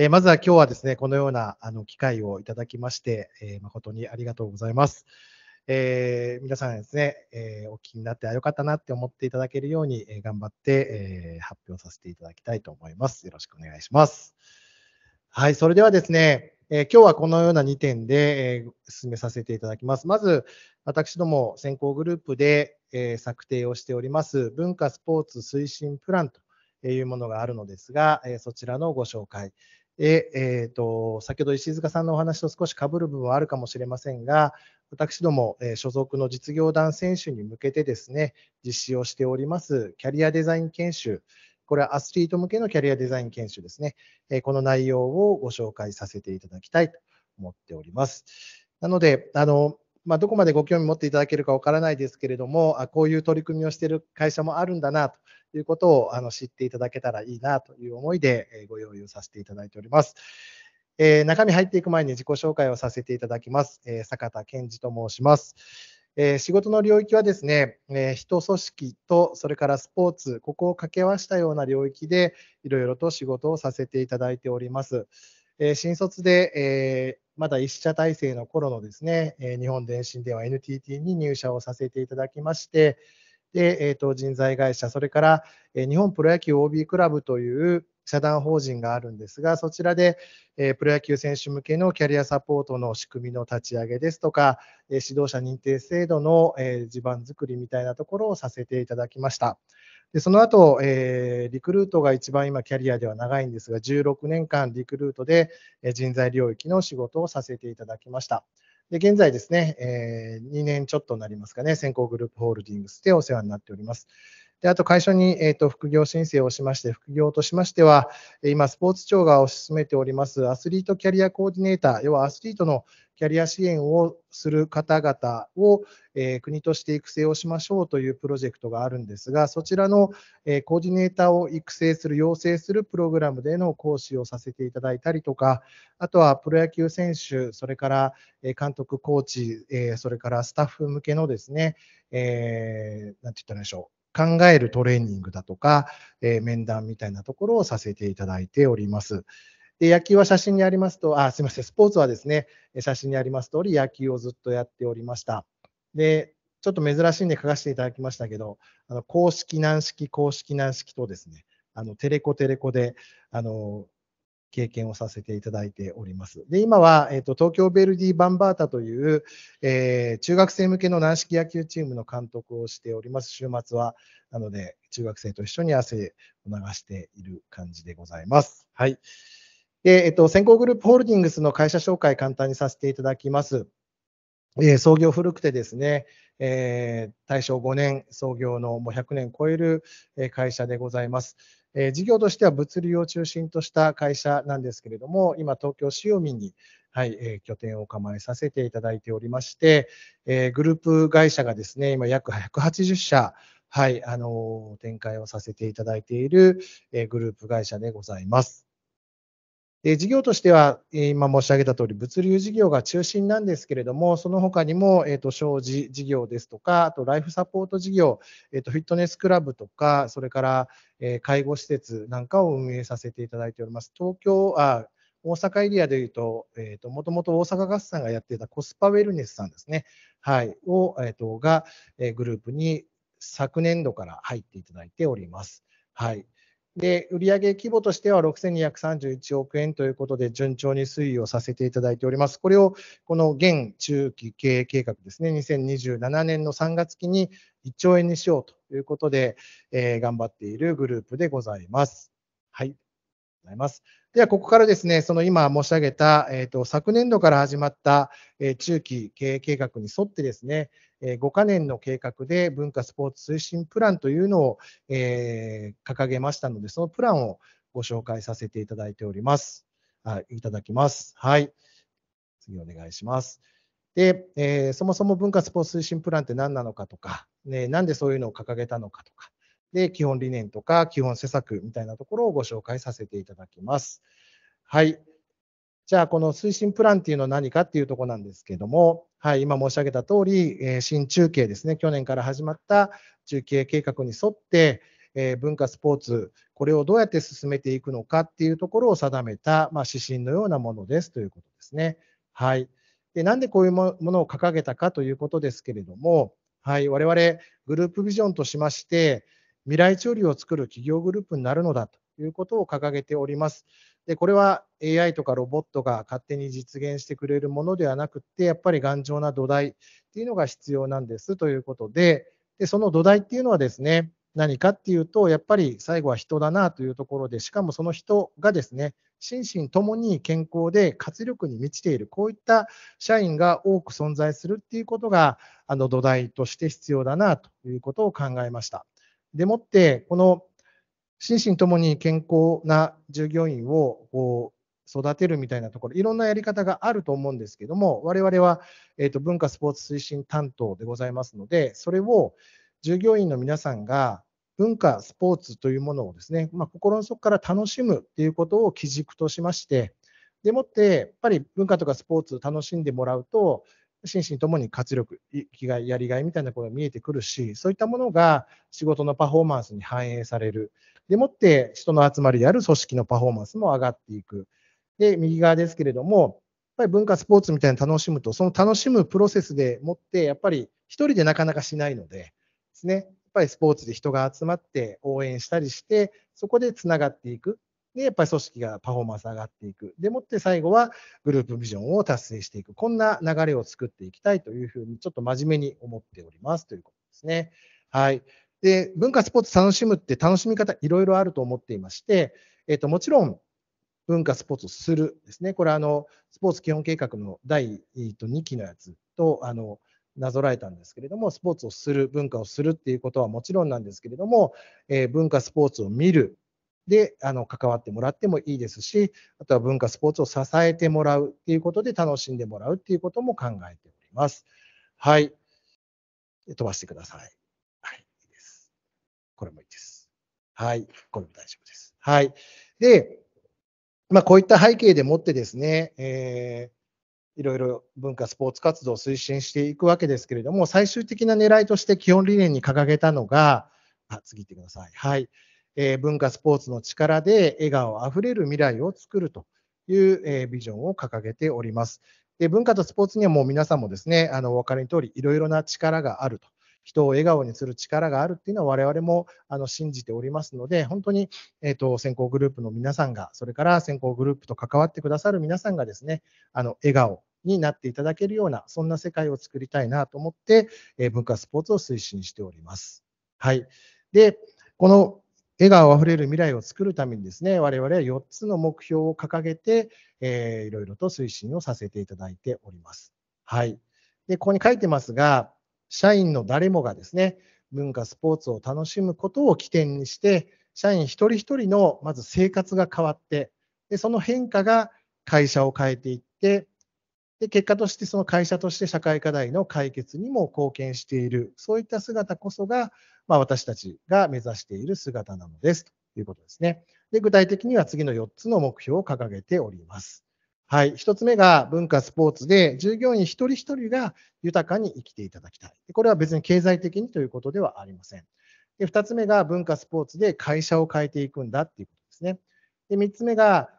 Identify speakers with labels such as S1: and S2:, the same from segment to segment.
S1: えまずは今日はですね、このようなあの機会をいただきまして、え誠にありがとうございます。えー、皆さんですね、えー、お気になってあよかったなって思っていただけるように、えー、頑張って、え発表させていただきたいと思います。よろしくお願いします。はい、それではですね、え今日はこのような2点で、え進めさせていただきます。まず、私ども先行グループで、え策定をしております文化スポーツ推進プランというものがあるのですが、えそちらのご紹介。で、えっ、ー、と、先ほど石塚さんのお話と少しかぶる部分はあるかもしれませんが、私ども、え所属の実業団選手に向けてですね、実施をしております、キャリアデザイン研修、これはアスリート向けのキャリアデザイン研修ですね、えこの内容をご紹介させていただきたいと思っております。なので、あの、まあ、どこまでご興味持っていただけるかわからないですけれども、あこういう取り組みをしている会社もあるんだなということをあの知っていただけたらいいなという思いで、えご用意をさせていただいております。えー、中身入っていく前に自己紹介をさせていただきます。えー、坂田健二と申します。えー、仕事の領域はですね、えー、人組織とそれからスポーツ、ここを掛け合わせたような領域でいろいろと仕事をさせていただいております。えー、新卒で、えー、まだ1社体制の頃のですね、えー、日本電信では NTT に入社をさせていただきまして、で、えー、と人材会社、それから、え日本プロ野球 OB クラブという社団法人があるんですが、そちらで、えプロ野球選手向けのキャリアサポートの仕組みの立ち上げですとか、え指導者認定制度の、え地盤づくりみたいなところをさせていただきました。でその後、えー、リクルートが一番今キャリアでは長いんですが、16年間リクルートで人材領域の仕事をさせていただきました。で現在ですね、えー、2年ちょっとになりますかね、先行グループホールディングスでお世話になっております。であと会社に、えーと、と副業申請をしまして、副業としましては、今、スポーツ庁が推し進めております、アスリートキャリアコーディネーター、要はアスリートのキャリア支援をする方々を、えー、国として育成をしましょうというプロジェクトがあるんですが、そちらの、えー、コーディネーターを育成する、養成するプログラムでの講師をさせていただいたりとか、あとはプロ野球選手、それから監督、コーチ、えー、それからスタッフ向けのですね、えー、なんて言ったらいいでしょう。考えるトレーニングだとか、えー、面談みたいなところをさせていただいております。で、野球は写真にありますと、あ、すみません、スポーツはですね、写真にあります通り、野球をずっとやっておりました。で、ちょっと珍しいんで書かせていただきましたけど、あの公式、軟式、公式、軟式とですね、あのテレコテレコで、あの経験をさせていただいております。で、今は、えっ、ー、と、東京ベルディ・バンバータという、えー、中学生向けの軟式野球チームの監督をしております。週末は、なので、中学生と一緒に汗を流している感じでございます。はい。で、えっ、ー、と、先行グループホールディングスの会社紹介簡単にさせていただきます。え創業古くてですね、え大正5年創業のもう100年超える会社でございます。え事業としては物流を中心とした会社なんですけれども、今、東京・塩見に、はいえ拠点を構えさせていただいておりまして、えグループ会社がですね、今約180社、はい、あの展開をさせていただいている、えグループ会社でございます。で事業としては、え今申し上げたとおり、物流事業が中心なんですけれども、その他にも、えーと、障子事業ですとか、あとライフサポート事業、えーと、フィットネスクラブとか、それから、え介護施設なんかを運営させていただいております。東京あ大阪エリアでいうと、えーと、もともと大阪ガスさんがやっていたコスパウェルネスさんですね、はい、を、えー、とが、えグループに昨年度から入っていただいております。はい、で、売上規模としては6231億円ということで、順調に推移をさせていただいております。これを、この現中期経営計画ですね、2027年の3月期に1兆円にしようということで、えー、頑張っているグループでございます。はい。ございます。では、ここからですね、その今申し上げた、えーと、昨年度から始まった、えー、中期経営計画に沿ってですね、えー、5カ年の計画で文化スポーツ推進プランというのを、えー、掲げましたので、そのプランをご紹介させていただいております。あいただきます。はい。次お願いします。で、えー、そもそも文化スポーツ推進プランって何なのかとか、ね、なんでそういうのを掲げたのかとか、で、基本理念とか基本施策みたいなところをご紹介させていただきます。はい。じゃあ、この推進プランっていうのは何かっていうとこなんですけども、はい、今申し上げた通り、え新中継ですね、去年から始まった中継計画に沿って、え文化、スポーツ、これをどうやって進めていくのかっていうところを定めた、まあ、指針のようなものですということですね。はい。で、なんでこういうものを掲げたかということですけれども、はい、我々、グループビジョンとしまして、未来調理を作る企業グループになるのだということを掲げております。でこれは AI とかロボットが勝手に実現してくれるものではなくて、やっぱり頑丈な土台っていうのが必要なんですということで、でその土台っていうのはですね、何かっていうと、やっぱり最後は人だなというところで、しかもその人がですね、心身ともに健康で活力に満ちている、こういった社員が多く存在するっていうことが、あの土台として必要だなということを考えました。でもって、この心身ともに健康な従業員をこう育てるみたいなところ、いろんなやり方があると思うんですけども、我々は、えーと、文化スポーツ推進担当でございますので、それを従業員の皆さんが文化、スポーツというものをですね、まあ、心の底から楽しむということを基軸としまして、でもって、やっぱり文化とかスポーツ楽しんでもらうと、心身ともに活力、生きがい、やりがいみたいなことが見えてくるし、そういったものが仕事のパフォーマンスに反映される。でもって人の集まりである組織のパフォーマンスも上がっていく。で、右側ですけれども、やっぱり文化、スポーツみたいに楽しむと、その楽しむプロセスでもって、やっぱり一人でなかなかしないので、ですね、やっぱりスポーツで人が集まって応援したりして、そこでつながっていく。で、やっぱり組織がパフォーマンス上がっていく。でもって最後はグループビジョンを達成していく。こんな流れを作っていきたいというふうに、ちょっと真面目に思っておりますということですね。はい。で、文化スポーツ楽しむって楽しみ方いろいろあると思っていまして、えっと、もちろん、文化スポーツをするですね。これあの、スポーツ基本計画の第2期のやつと、あの、なぞらえたんですけれども、スポーツをする、文化をするっていうことはもちろんなんですけれども、えー、文化、スポーツを見る、で、あの、関わってもらってもいいですし、あとは文化、スポーツを支えてもらうっていうことで楽しんでもらうっていうことも考えております。はい。飛ばしてください。はい。いいです。これもいいです。はい。これも大丈夫です。はい。で、まあ、こういった背景でもってですね、えーいろいろ文化、スポーツ活動を推進していくわけですけれども、最終的な狙いとして基本理念に掲げたのが、あ、次行ってください。はい。えー、文化スポーツの力で笑顔あふれる未来を作るという、えー、ビジョンを掲げております。で文化とスポーツにはもう皆さんもですね、あのお分かりの通り、いろいろな力があると。人を笑顔にする力があるっていうのは我々もあの信じておりますので、本当に、えーと、先選考グループの皆さんが、それから選考グループと関わってくださる皆さんがですね、あの笑顔になっていただけるような、そんな世界を作りたいなと思って、えー、文化スポーツを推進しております。はい。で、この笑顔あふれる未来を作るためにですね、我々は4つの目標を掲げて、えー、いろいろと推進をさせていただいております。はい。で、ここに書いてますが、社員の誰もがですね、文化、スポーツを楽しむことを起点にして、社員一人一人のまず生活が変わって、でその変化が会社を変えていって、で結果としてその会社として社会課題の解決にも貢献している、そういった姿こそが、まあ、私たちが目指している姿なのですということですね。で具体的には次の4つの目標を掲げております。はい、1つ目が文化、スポーツで従業員一人一人が豊かに生きていただきたい。これは別に経済的にということではありません。で2つ目が文化、スポーツで会社を変えていくんだっていうことですね。で3つ目が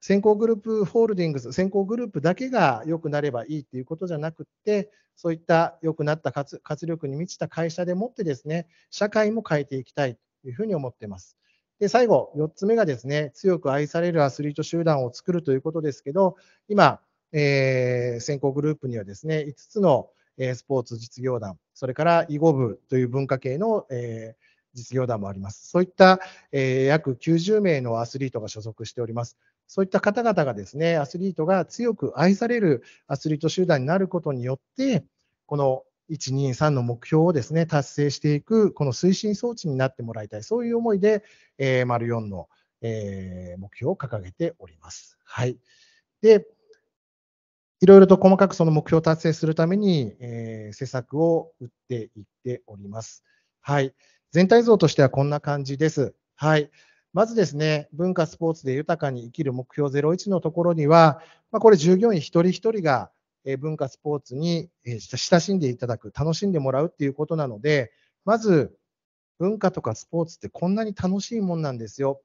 S1: 先行グループホールディングス、先行グループだけが良くなればいいということじゃなくて、そういった良くなった活力に満ちた会社でもってですね、社会も変えていきたいというふうに思っています。で、最後、4つ目がですね、強く愛されるアスリート集団を作るということですけど、今、えー、先行グループにはですね、5つのスポーツ実業団、それから囲碁部という文化系の、えー、実業団もあります。そういった、えー、約90名のアスリートが所属しております。そういった方々がですね、アスリートが強く愛されるアスリート集団になることによって、この123の目標をですね、達成していく、この推進装置になってもらいたい、そういう思いで、えー、丸4の、えー、目標を掲げております。はい。で、いろいろと細かくその目標を達成するために、えー、施策を打っていっております。はい。全体像としてはこんな感じです。はい。まずですね、文化スポーツで豊かに生きる目標01のところには、まあ、これ従業員一人一人が文化スポーツに親しんでいただく、楽しんでもらうっていうことなので、まず文化とかスポーツってこんなに楽しいもんなんですよ。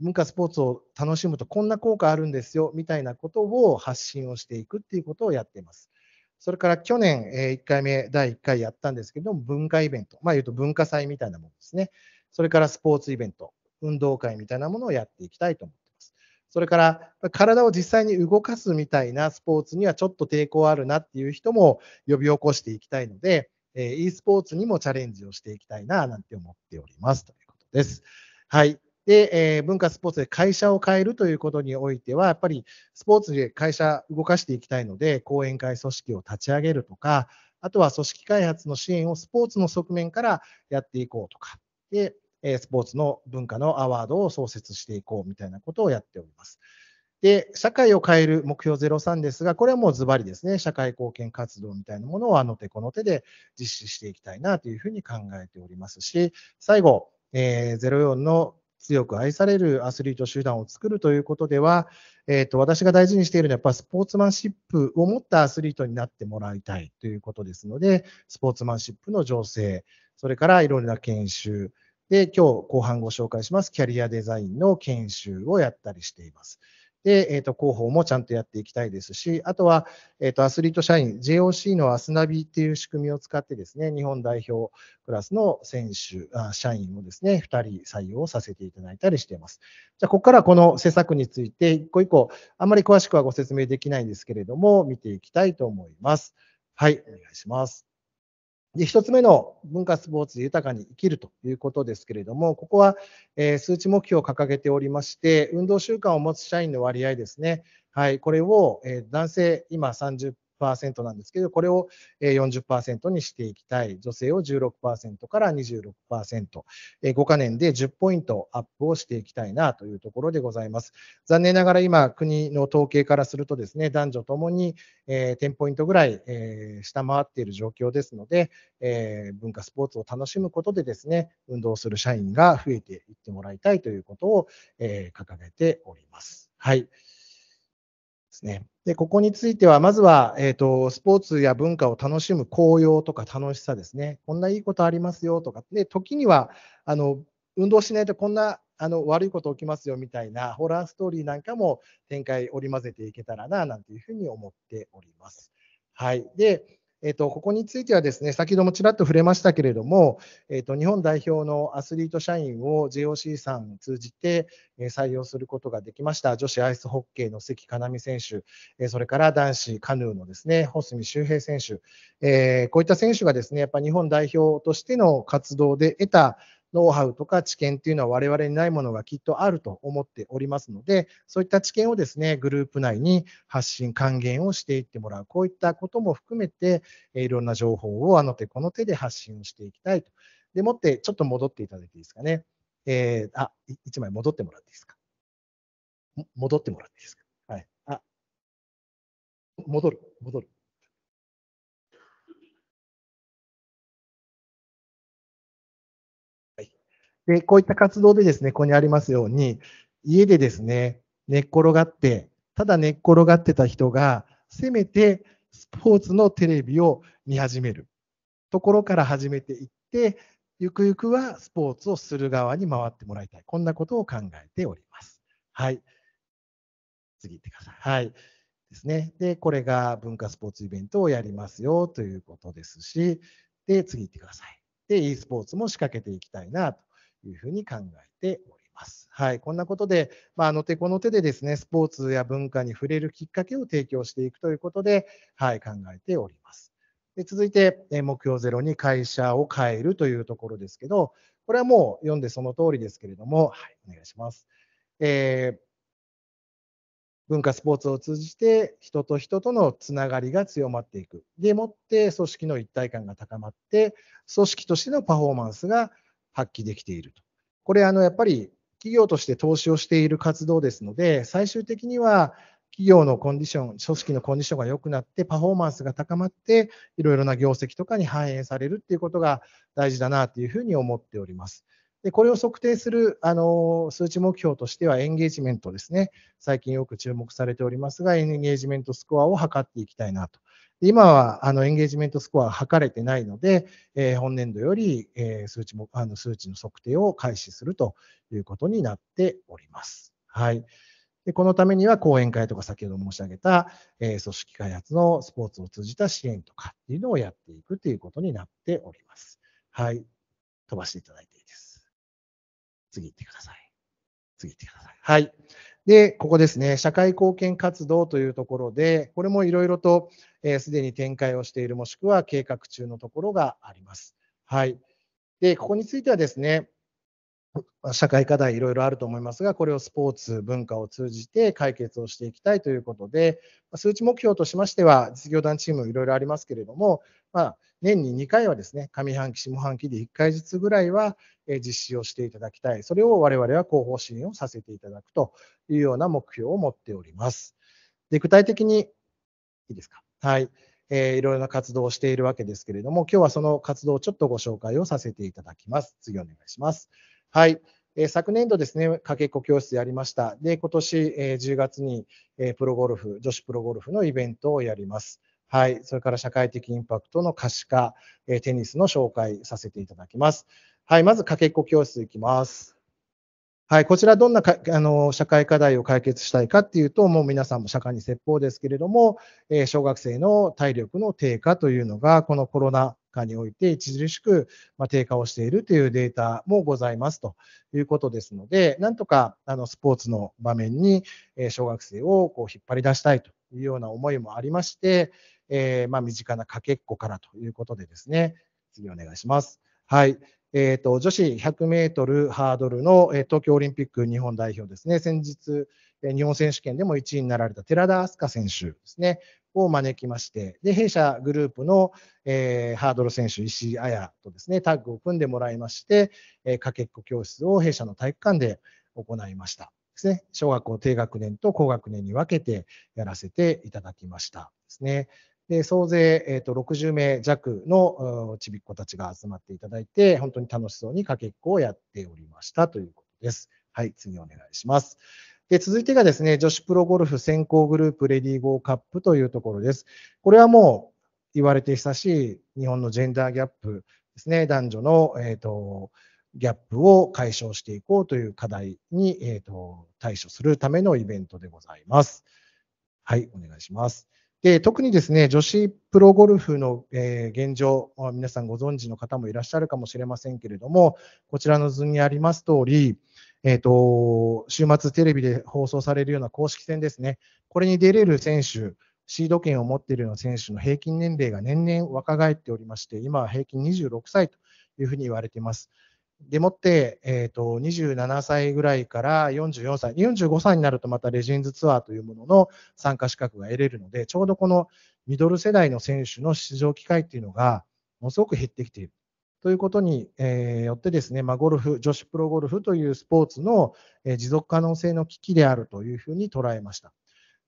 S1: 文化スポーツを楽しむとこんな効果あるんですよみたいなことを発信をしていくっていうことをやっています。それから去年、1回目、第1回やったんですけども、文化イベント、まあ言うと文化祭みたいなものですね。それからスポーツイベント、運動会みたいなものをやっていきたいと思っています。それから、体を実際に動かすみたいなスポーツにはちょっと抵抗あるなっていう人も呼び起こしていきたいので、e スポーツにもチャレンジをしていきたいな、なんて思っておりますということです。はい。で、えー、文化スポーツで会社を変えるということにおいては、やっぱりスポーツで会社動かしていきたいので、講演会組織を立ち上げるとか、あとは組織開発の支援をスポーツの側面からやっていこうとか、で、えスポーツの文化のアワードを創設していこうみたいなことをやっております。で、社会を変える目標03ですが、これはもうズバリですね、社会貢献活動みたいなものをあの手この手で実施していきたいなというふうに考えておりますし、最後、えー、04の強く愛されるアスリート集団を作るということでは、えーと、私が大事にしているのはやっぱスポーツマンシップを持ったアスリートになってもらいたいということですので、スポーツマンシップの情勢、それからいろいろな研修、で、今日後半ご紹介しますキャリアデザインの研修をやったりしています。で、えっ、ー、と、広報もちゃんとやっていきたいですし、あとは、えっ、と、アスリート社員、JOC のアスナビっていう仕組みを使ってですね、日本代表クラスの選手、あ社員をですね、2人採用させていただいたりしています。じゃあ、ここからこの施策について、一個一個、あんまり詳しくはご説明できないんですけれども、見ていきたいと思います。はい、お願いします。で、一つ目の文化スポーツ豊かに生きるということですけれども、ここは、え数値目標を掲げておりまして、運動習慣を持つ社員の割合ですね。はい、これを、え男性今30なんですけど、これを40%にしていきたい。女性を16%から26%。5カ年で10ポイントアップをしていきたいなというところでございます。残念ながら今、国の統計からするとですね、男女ともに10ポイントぐらい下回っている状況ですので、文化スポーツを楽しむことでですね、運動する社員が増えていってもらいたいということを掲げております。はい。ですね。で、ここについては、まずは、えっ、ー、と、スポーツや文化を楽しむ紅葉とか楽しさですね。こんないいことありますよとか。で、時には、あの、運動しないとこんなあの悪いこと起きますよみたいなホラーストーリーなんかも展開織り交ぜていけたらな、なんていうふうに思っております。はい。で、えっと、ここについてはですね、先ほどもちらっと触れましたけれども、えっと、日本代表のアスリート社員を JOC さん通じて採用することができました。女子アイスホッケーの関かなみ選手、それから男子カヌーのですね、穂積周平選手、えこういった選手がですね、やっぱ日本代表としての活動で得たノウハウとか知見っていうのは我々にないものがきっとあると思っておりますので、そういった知見をですね、グループ内に発信、還元をしていってもらう。こういったことも含めて、いろんな情報をあの手この手で発信していきたいと。でもって、ちょっと戻っていただいていいですかね。えー、あ、1枚戻ってもらっていいですか。戻ってもらっていいですか。はい。あ、戻る、戻る。で、こういった活動でですね、ここにありますように、家でですね、寝っ転がって、ただ寝っ転がってた人が、せめてスポーツのテレビを見始めるところから始めていって、ゆくゆくはスポーツをする側に回ってもらいたい。こんなことを考えております。はい。次行ってください。はい。ですね。で、これが文化スポーツイベントをやりますよということですし、で、次行ってください。で、e スポーツも仕掛けていきたいなと。いうふうに考えております。はい、こんなことで、まあ、あの手この手でですね、スポーツや文化に触れるきっかけを提供していくということで、はい、考えております。で続いて、目標ゼロに会社を変えるというところですけど、これはもう読んでその通りですけれども、はい、お願いします。えー、文化、スポーツを通じて人と人とのつながりが強まっていく。でもって組織の一体感が高まって、組織としてのパフォーマンスが発揮できていると。これ、あの、やっぱり企業として投資をしている活動ですので、最終的には企業のコンディション、組織のコンディションが良くなって、パフォーマンスが高まって、いろいろな業績とかに反映されるっていうことが大事だなというふうに思っております。でこれを測定するあの数値目標としてはエンゲージメントですね。最近よく注目されておりますが、エンゲージメントスコアを測っていきたいなと今はあのエンゲージメントスコアは測れてないので、えー、本年度より、えー、数値もあの数値の測定を開始するということになっております。はい。でこのためには講演会とか先ほど申し上げた、えー、組織開発のスポーツを通じた支援とかっていうのをやっていくということになっております。はい。飛ばしていただいていいです。次行ってください。次行ってください。はい。で、ここですね、社会貢献活動というところで、これもいろいろとすで、えー、に展開をしている、もしくは計画中のところがあります。はい。で、ここについてはですね、社会課題いろいろあると思いますが、これをスポーツ、文化を通じて解決をしていきたいということで、数値目標としましては、実業団チームいろいろありますけれども、まあ、年に2回はですね、上半期、下半期で1回ずつぐらいは実施をしていただきたい。それを我々は広報支援をさせていただくというような目標を持っております。で具体的に、いいですか。はい。いろいろな活動をしているわけですけれども、今日はその活動をちょっとご紹介をさせていただきます。次お願いします。はい。え昨年度ですね、かけっこ教室やりました。で、今年、え10月に、えプロゴルフ、女子プロゴルフのイベントをやります。はい。それから社会的インパクトの可視化、えテニスの紹介させていただきます。はい。まず、かけっこ教室いきます。はい、こちらどんなかあの社会課題を解決したいかっていうと、もう皆さんも社会に説法ですけれども、え小学生の体力の低下というのが、このコロナ果において著しく低下をしているというデータもございますということですので、なんとかあのスポーツの場面に小学生をこう引っ張り出したいというような思いもありまして、えー、ま身近なかけっこからということでですね、次お願いします。はい。えーと、女子100メートルハードルの、え東京オリンピック日本代表ですね、先日、え日本選手権でも1位になられた寺田明日香選手ですね、を招きまして、で、弊社グループの、えー、ハードル選手、石井彩とですね、タッグを組んでもらいまして、えー、かけっこ教室を弊社の体育館で行いました。ですね、小学校低学年と高学年に分けてやらせていただきましたですね。で総勢、えー、と60名弱のちびっ子たちが集まっていただいて、本当に楽しそうにかけっこをやっておりましたということです。はい、次お願いします。で続いてがですね、女子プロゴルフ選考グループレディーゴーカップというところです。これはもう言われて久しい日本のジェンダーギャップですね、男女の、えーと、ギャップを解消していこうという課題に、えーと、と対処するためのイベントでございます。はい、お願いします。で特にですね女子プロゴルフの、えー、現状、皆さんご存知の方もいらっしゃるかもしれませんけれども、こちらの図にあります通り、えっ、ー、と、週末テレビで放送されるような公式戦ですね。これに出れる選手、シード権を持っているような選手の平均年齢が年々若返っておりまして、今は平均26歳というふうに言われています。でもって、えーと、27歳ぐらいから44歳、45歳になるとまたレジェンズツアーというものの参加資格が得れるので、ちょうどこのミドル世代の選手の出場機会っていうのが、ものすごく減ってきている。ということに、えー、よってですね、まあ、ゴルフ、女子プロゴルフというスポーツの、え持続可能性の危機であるというふうに捉えました。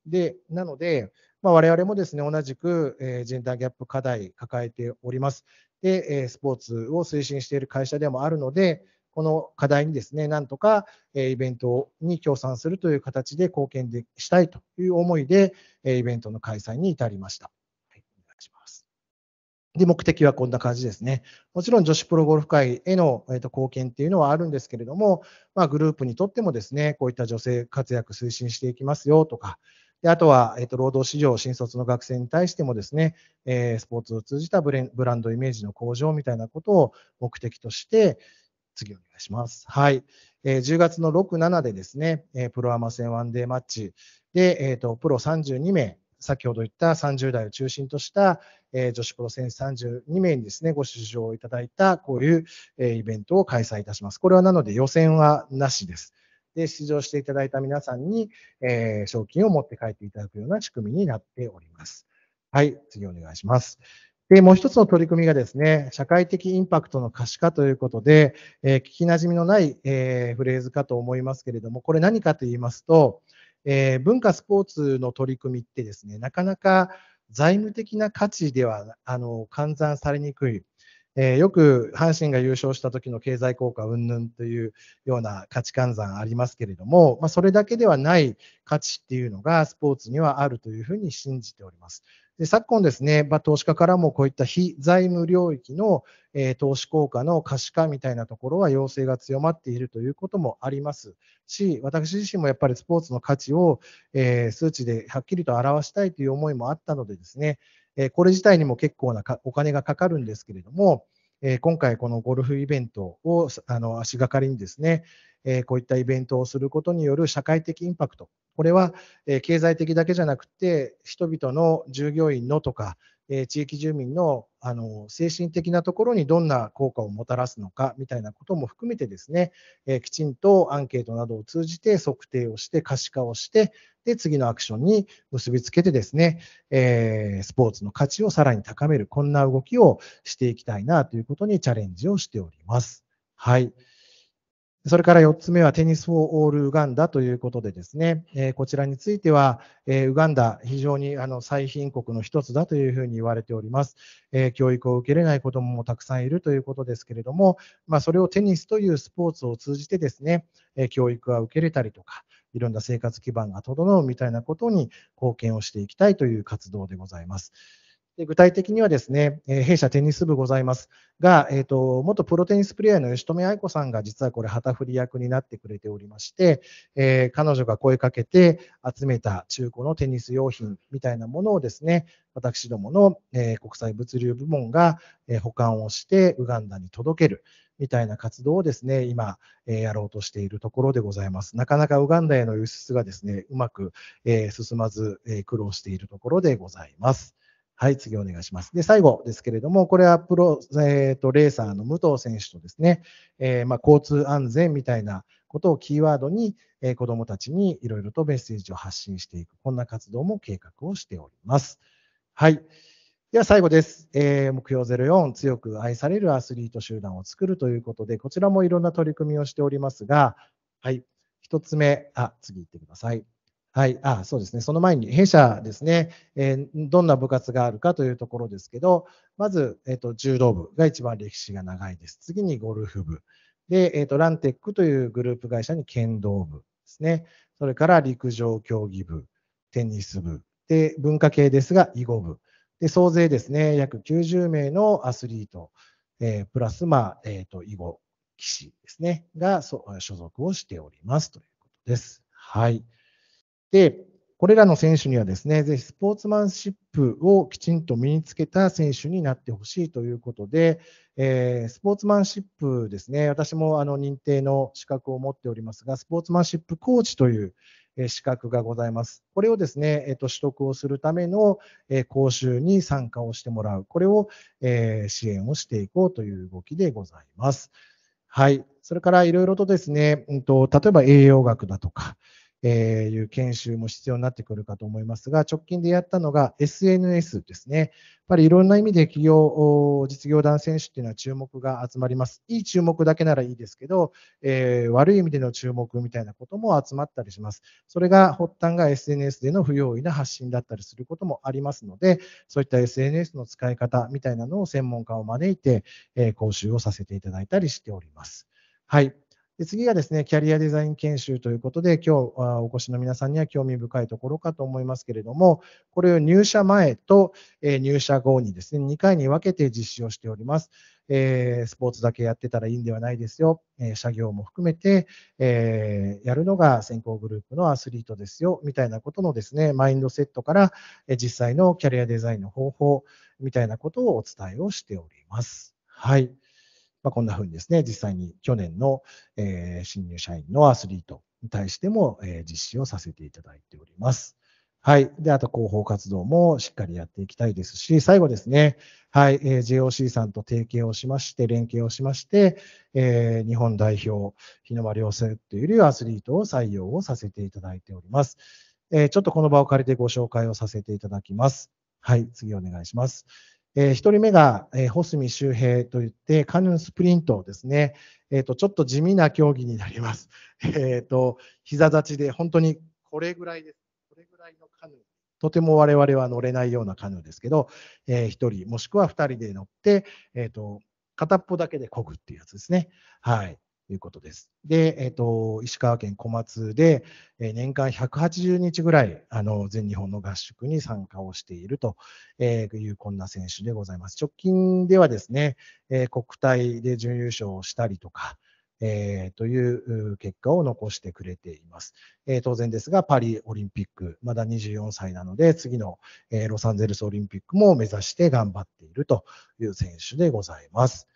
S1: で、なので、まあ、我々もですね、同じく、えジェンダーギャップ課題抱えております。で、えスポーツを推進している会社でもあるので、この課題にですね、なんとか、えイベントに協賛するという形で貢献でしたいという思いで、えイベントの開催に至りました。で、目的はこんな感じですね。もちろん女子プロゴルフ界への、えー、と貢献っていうのはあるんですけれども、まあ、グループにとってもですね、こういった女性活躍推進していきますよとか、であとは、えー、と労働市場新卒の学生に対してもですね、えー、スポーツを通じたブレブランドイメージの向上みたいなことを目的として、次お願いします。はい。えー、10月の6、7でですね、えー、プロアマ戦ワンデーマッチで、えーとプロ32名先ほど言った30代を中心とした、え女子プロ選手32名にですね、ご出場いただいた、こういう、えイベントを開催いたします。これはなので予選はなしです。で、出場していただいた皆さんに、え賞金を持って帰っていただくような仕組みになっております。はい、次お願いします。で、もう一つの取り組みがですね、社会的インパクトの可視化ということで、えー、聞き馴染みのない、えー、フレーズかと思いますけれども、これ何かと言いますと、えー、文化スポーツの取り組みってですね、なかなか財務的な価値ではあの換算されにくい。えー、よく阪神が優勝した時の経済効果云々というような価値換算ありますけれども、まあ、それだけではない価値っていうのがスポーツにはあるというふうに信じております。で昨今ですね、まあ、投資家からもこういった非財務領域の、えー、投資効果の可視化みたいなところは要請が強まっているということもありますし、私自身もやっぱりスポーツの価値を、えー、数値ではっきりと表したいという思いもあったのでですね、えー、これ自体にも結構なお金がかかるんですけれども、え今回このゴルフイベントをあの足がかりにですね、えこういったイベントをすることによる社会的インパクトこれは、え経済的だけじゃなくて、人々の従業員のとか、え地域住民のあの精神的なところにどんな効果をもたらすのかみたいなことも含めてですね、えきちんとアンケートなどを通じて測定をして可視化をして、で、次のアクションに結びつけてですね、えスポーツの価値をさらに高める、こんな動きをしていきたいなということにチャレンジをしております。はい。それから4つ目はテニス・フォー・オール・ウガンダということでですね、えこちらについては、えウガンダ非常にあの最貧国の一つだというふうに言われております、え教育を受けれない子どももたくさんいるということですけれども、まあ、それをテニスというスポーツを通じてですね、え教育が受けれたりとか、いろんな生活基盤が整うみたいなことに貢献をしていきたいという活動でございます。で具体的にはですね、えー、弊社テニス部ございますが、えーと、元プロテニスプレーヤーの吉留愛子さんが実はこれ旗振り役になってくれておりまして、えー、彼女が声かけて集めた中古のテニス用品みたいなものをですね、私どもの、えー、国際物流部門が、え保管をしてウガンダに届ける。みたいな活動をですね、今、えやろうとしているところでございます。なかなかウガンダへの輸出がですね、うまく、え進まず、え苦労しているところでございます。はい、次お願いします。で、最後ですけれども、これはプロ、えっ、ー、と、レーサーの武藤選手とですね、えー、まあ、交通安全みたいなことをキーワードに、えー、子供たちにいろいろとメッセージを発信していく、こんな活動も計画をしております。はい。では最後です。えー、目標04、強く愛されるアスリート集団を作るということで、こちらもいろんな取り組みをしておりますが、はい。1つ目、あ、次行ってください。はい、あそうですね、その前に弊社ですね、えー、どんな部活があるかというところですけど、まず、えーと、柔道部が一番歴史が長いです。次にゴルフ部。で、えーと、ランテックというグループ会社に剣道部ですね。それから陸上競技部、テニス部。で、文化系ですが、囲碁部。で、総勢ですね、約90名のアスリート、えー、プラス、まあ、えっ、ー、と、囲碁、棋士ですね、が所属をしておりますということです。はい。で、これらの選手にはですね、ぜひスポーツマンシップをきちんと身につけた選手になってほしいということで、えー、スポーツマンシップですね、私もあの認定の資格を持っておりますが、スポーツマンシップコーチという資格がございます。これをですね、えっと、取得をするための講習に参加をしてもらう。これを、えー、支援をしていこうという動きでございます。はい。それからいろいろとですね、うんと、例えば栄養学だとか、えいう研修も必要になってくるかと思いますが、直近でやったのが SNS ですね。やっぱりいろんな意味で企業、実業団選手っていうのは注目が集まります。いい注目だけならいいですけど、えー、悪い意味での注目みたいなことも集まったりします。それが発端が SNS での不用意な発信だったりすることもありますので、そういった SNS の使い方みたいなのを専門家を招いて、え講習をさせていただいたりしております。はい。で次がですね、キャリアデザイン研修ということで、今日お越しの皆さんには興味深いところかと思いますけれども、これを入社前と入社後にですね、2回に分けて実施をしております。えスポーツだけやってたらいいんではないですよ。え社業も含めて、えやるのが先行グループのアスリートですよ、みたいなことのですね、マインドセットから、え実際のキャリアデザインの方法みたいなことをお伝えをしております。はい。まあ、こんなふうにですね、実際に去年の、えー、新入社員のアスリートに対しても、えー、実施をさせていただいております。はい。で、あと広報活動もしっかりやっていきたいですし、最後ですね、はい、えー、JOC さんと提携をしまして、連携をしまして、えー、日本代表、日の丸を背負っているアスリートを採用をさせていただいております。えー、ちょっとこの場を借りてご紹介をさせていただきます。はい、次お願いします。えー、1人目が、えー、ホスミ周平といって、カヌースプリントですね。えっ、と、ちょっと地味な競技になります。えっ、と、膝立ちで、本当にこれぐらいです。これぐらいのカヌー。とても我々は乗れないようなカヌーですけど、えー、1人もしくは2人で乗って、えっ、と、片っぽだけで漕ぐっていうやつですね。はい。いうことです。で、えっ、ー、と、石川県小松で、えー、年間180日ぐらい、あの、全日本の合宿に参加をしているという、こんな選手でございます。直近ではですね、えー、国体で準優勝したりとか、えー、という結果を残してくれています。えー、当然ですが、パリオリンピック、まだ24歳なので、次の、えー、ロサンゼルスオリンピックも目指して頑張っているという選手でございます。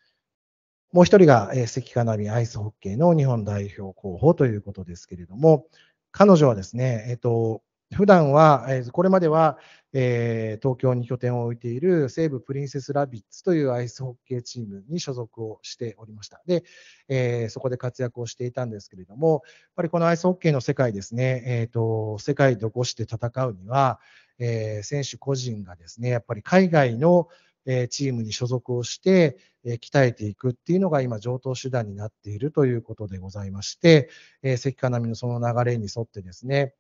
S1: もう一人が、えー、関かなみアイスホッケーの日本代表候補ということですけれども、彼女はですね、えっ、ー、と、普段は、えー、これまでは、えー、東京に拠点を置いている西武プリンセスラビッツというアイスホッケーチームに所属をしておりました。で、えー、そこで活躍をしていたんですけれども、やっぱりこのアイスホッケーの世界ですね、えーと、世界で起こして戦うには、え選手個人がですね、やっぱり海外の、えチームに所属をして、え鍛えていくっていうのが今、上等手段になっているということでございまして、え関化なみのその流れに沿ってですね、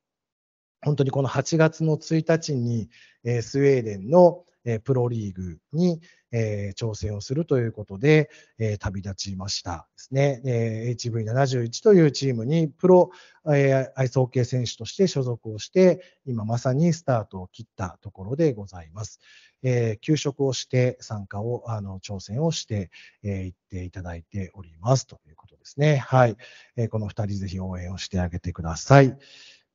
S1: 本当にこの8月の1日に、えスウェーデンの、えプロリーグに、え挑戦をするということで、え旅立ちましたですね。え HV71 というチームにプロ、えアイスホッケー選手として所属をして、今まさにスタートを切ったところでございます。え休職をして参加を、あの、挑戦をして、え行っていただいておりますということですね。はい。えこの2人ぜひ応援をしてあげてください。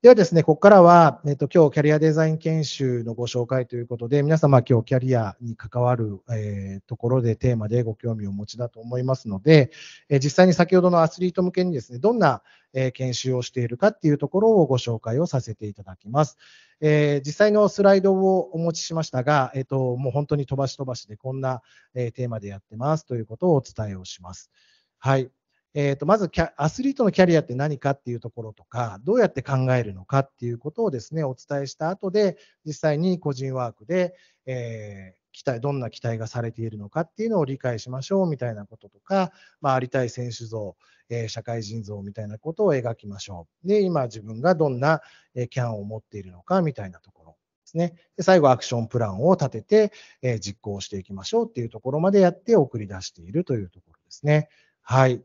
S1: ではですね、ここからは、えっと、今日キャリアデザイン研修のご紹介ということで、皆様今日キャリアに関わる、えー、ところでテーマでご興味をお持ちだと思いますので、えー、実際に先ほどのアスリート向けにですね、どんな、えー、研修をしているかっていうところをご紹介をさせていただきます。え実際のスライドをお持ちしましたが、えっと、もう本当に飛ばし飛ばしでこんな、えテーマでやってますということをお伝えをします。はい。えー、と、まずアスリートのキャリアって何かっていうところとか、どうやって考えるのかっていうことをですね、お伝えした後で、実際に個人ワークで、えー、期待、どんな期待がされているのかっていうのを理解しましょうみたいなこととか、まあ、ありたい選手像、えー、社会人像みたいなことを描きましょう。で、今自分がどんな、えー、キャンを持っているのかみたいなところですね。で最後、アクションプランを立てて、えー、実行していきましょうっていうところまでやって送り出しているというところですね。はい。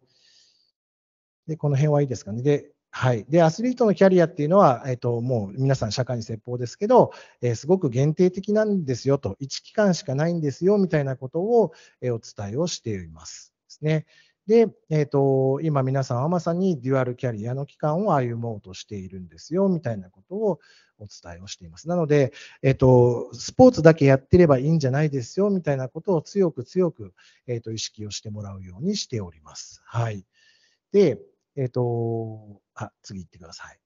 S1: で、この辺はいいですかね。で、はい。で、アスリートのキャリアっていうのは、えっ、と、もう皆さん社会に説法ですけど、えー、すごく限定的なんですよと、1期間しかないんですよ、みたいなことを、えー、お伝えをしていますですね。で、えっ、と、今皆さんはまさにデュアルキャリアの期間を歩もうとしているんですよ、みたいなことをお伝えをしています。なので、えっ、と、スポーツだけやってればいいんじゃないですよ、みたいなことを強く強く、えっ、と、意識をしてもらうようにしております。はい。で、えっ、ー、と、あ、次行ってください。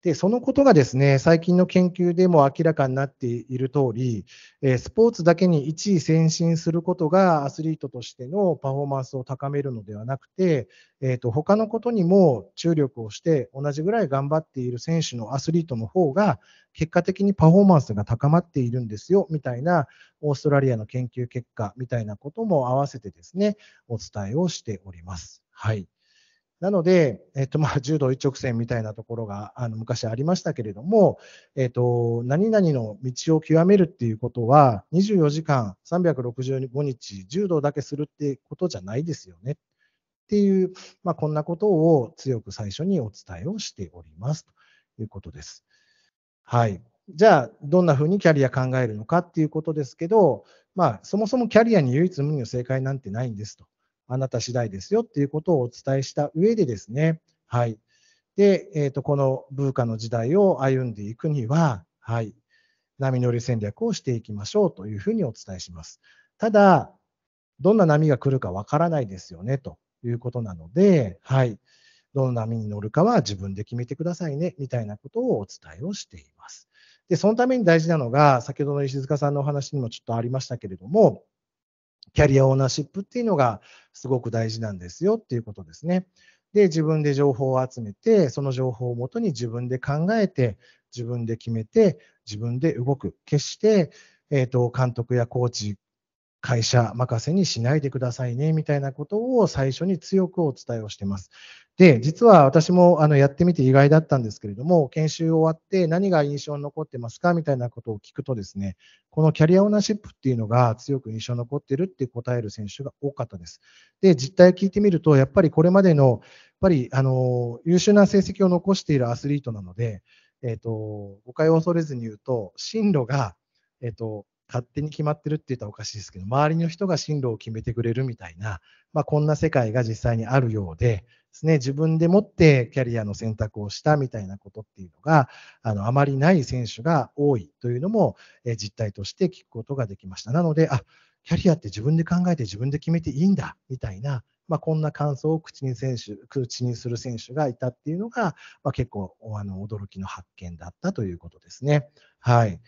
S1: で、そのことがですね、最近の研究でも明らかになっている通り、えスポーツだけに一位先進することがアスリートとしてのパフォーマンスを高めるのではなくて、えーと他のことにも注力をして同じぐらい頑張っている選手のアスリートの方が結果的にパフォーマンスが高まっているんですよみたいなオーストラリアの研究結果みたいなことも合わせてですね、お伝えをしております。はい。なので、えっと、まあ、柔道一直線みたいなところが、あの、昔ありましたけれども、えっと、何々の道を極めるっていうことは、24時間365日、柔道だけするってことじゃないですよね。っていう、まあ、こんなことを強く最初にお伝えをしております。ということです。はい。じゃあ、どんなふうにキャリア考えるのかっていうことですけど、まあ、そもそもキャリアに唯一無二の正解なんてないんですと。あなた次第ですよっていうことをお伝えした上でですね、はい。で、えっ、ー、と、この文化の時代を歩んでいくには、はい。波乗り戦略をしていきましょうというふうにお伝えします。ただ、どんな波が来るかわからないですよねということなので、はい。どの波に乗るかは自分で決めてくださいね、みたいなことをお伝えをしています。で、そのために大事なのが、先ほどの石塚さんのお話にもちょっとありましたけれども、キャリアオーナーシップっていうのがすごく大事なんですよっていうことですね。で、自分で情報を集めて、その情報をもとに自分で考えて、自分で決めて、自分で動く。決して、えっ、ー、と、監督やコーチ会社任せにしないでくださいね、みたいなことを最初に強くお伝えをしてます。で、実は私もあのやってみて意外だったんですけれども、研修終わって何が印象に残ってますかみたいなことを聞くとですね、このキャリアオーナーシップっていうのが強く印象に残ってるって答える選手が多かったです。で、実態を聞いてみると、やっぱりこれまでの、やっぱりあの優秀な成績を残しているアスリートなので、えっ、ー、と、誤解を恐れずに言うと、進路が、えっ、ー、と、勝手に決まってるって言ったらおかしいですけど、周りの人が進路を決めてくれるみたいな、まあ、こんな世界が実際にあるようでですね、自分でもってキャリアの選択をしたみたいなことっていうのが、あの、あまりない選手が多いというのも、え実態として聞くことができました。なので、あ、キャリアって自分で考えて自分で決めていいんだ、みたいな、まあ、こんな感想を口に選手口にする選手がいたっていうのが、まあ、結構あの驚きの発見だったということですね。はい。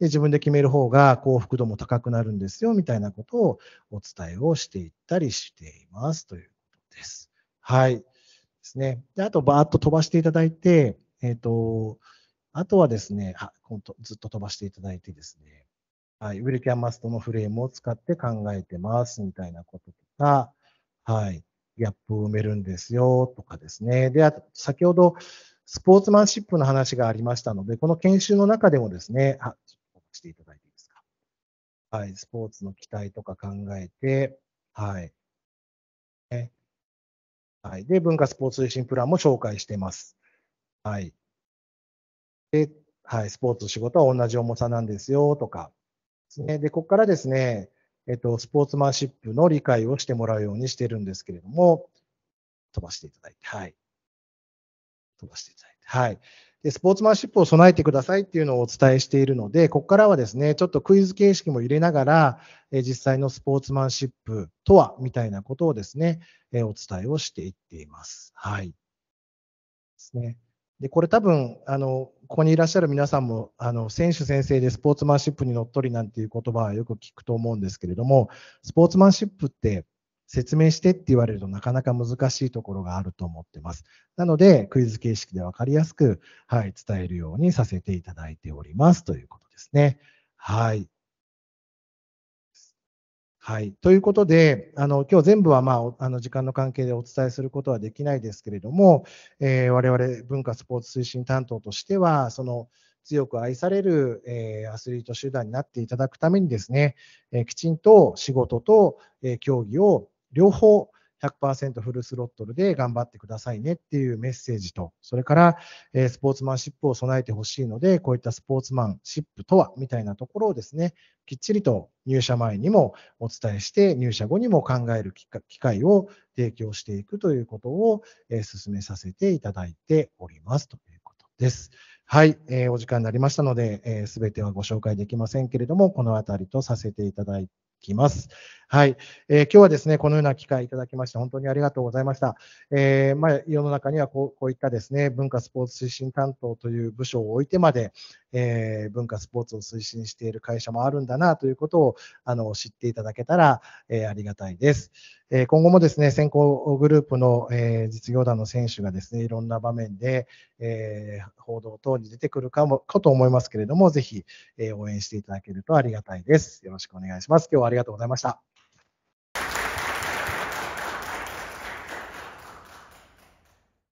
S1: で自分で決める方が幸福度も高くなるんですよみたいなことをお伝えをしていったりしていますということです。はい。ですね。であと、バーッと飛ばしていただいて、えっ、ー、と、あとはですね、あずっと飛ばしていただいてですね、はい、ウィルキャンマストのフレームを使って考えてますみたいなこととか、はい、ギャップを埋めるんですよとかですね。で、あと、先ほど、スポーツマンシップの話がありましたので、この研修の中でもですね、していただいていいですか。はい、スポーツの期待とか考えて、はい。ね、はい。で、文化スポーツ推進プランも紹介してます。はい。で、はい、スポーツ仕事は同じ重さなんですよ、とか。ですね。で、ここからですね、えっと、スポーツマンシップの理解をしてもらうようにしてるんですけれども、飛ばしていただいて、はい。飛ばしていただいて、はい。で、スポーツマンシップを備えてくださいっていうのをお伝えしているので、ここからはですね、ちょっとクイズ形式も入れながら、え実際のスポーツマンシップとは、みたいなことをですね、えお伝えをしていっています。はい。ですね。で、これ多分、あの、ここにいらっしゃる皆さんも、あの、選手先生でスポーツマンシップにのっとりなんていう言葉はよく聞くと思うんですけれども、スポーツマンシップって説明してって言われるとなかなか難しいところがあると思ってます。なので、クイズ形式で分かりやすく、はい、伝えるようにさせていただいておりますということですね。はい。はい。ということで、あの、今日全部は、まあ、あの、時間の関係でお伝えすることはできないですけれども、えー、我々文化スポーツ推進担当としては、その、強く愛される、えー、アスリート集団になっていただくためにですね、えー、きちんと仕事と、え競技を両方100%フルスロットルで頑張ってくださいねっていうメッセージと、それから、えスポーツマンシップを備えてほしいので、こういったスポーツマンシップとはみたいなところをですね、きっちりと入社前にもお伝えして、入社後にも考える機会を提供していくということを、え進めさせていただいておりますということです。はい、えー、お時間になりましたので、す、えー、べ、てはご紹介できませんけれども、このあたりとさせていただいきます。はい。えー、今日はですね、このような機会いただきまして、本当にありがとうございました。えー、まあ、世の中にはこうこういったですね、文化スポーツ推進担当という部署を置いてまで、えー、文化スポーツを推進している会社もあるんだなということをあの知っていただけたら、えー、ありがたいです。えー、今後もですね、先行グループの、え実業団の選手がですね、いろんな場面で、え報道等に出てくるかも、かと思いますけれども、ぜひ、え応援していただけるとありがたいです。よろしくお願いします。今日はありがとうございました。